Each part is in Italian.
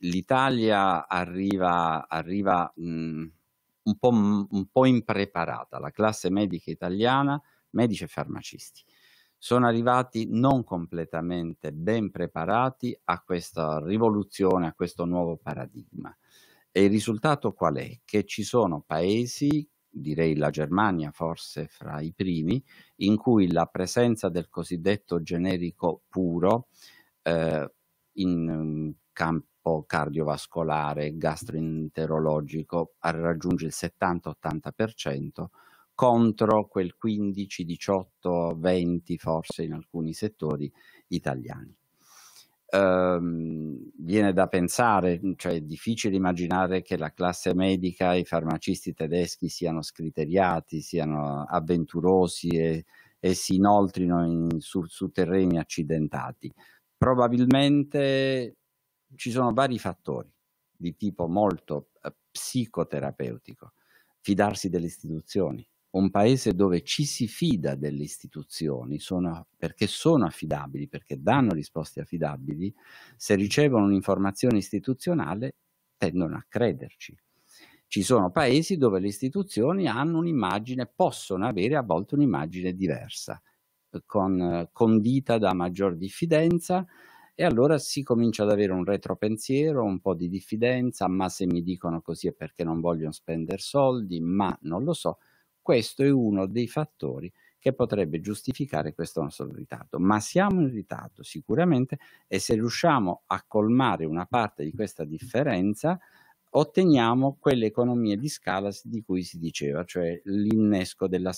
l'Italia arriva, arriva mh, mm, un, po', mm, un, po', impreparata, la classe medica italiana, medici e farmacisti, sono arrivati non completamente ben preparati a questa rivoluzione, a questo nuovo paradigma. E il risultato qual è? Che ci sono paesi, direi la Germania forse fra i primi, in cui la presenza del cosiddetto generico puro eh, in mm, campi sviluppo cardiovascolare e gastroenterologico raggiunge il 70-80% contro quel 15, 18, 20 forse in alcuni settori italiani. Ehm, viene da pensare, cioè è difficile immaginare che la classe medica e i farmacisti tedeschi siano scriteriati, siano avventurosi e, e si inoltrino in, su, su terreni accidentati probabilmente ci sono vari fattori di tipo molto eh, psicoterapeutico, fidarsi delle istituzioni. Un paese dove ci si fida delle istituzioni sono, perché sono affidabili, perché danno risposte affidabili, se ricevono un'informazione istituzionale tendono a crederci. Ci sono paesi dove le istituzioni hanno un'immagine, possono avere a volte un'immagine diversa, eh, con, eh, condita da maggior diffidenza, e allora si comincia ad avere un retropensiero, un po' di diffidenza, ma se mi dicono così è perché non vogliono spendere soldi, ma non lo so. Questo è uno dei fattori che potrebbe giustificare questo nostro ritardo. Ma siamo in ritardo sicuramente e se riusciamo a colmare una parte di questa differenza, otteniamo quelle economie di scala di cui si diceva, cioè l'innesco della,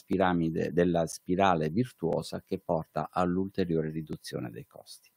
della spirale virtuosa che porta all'ulteriore riduzione dei costi.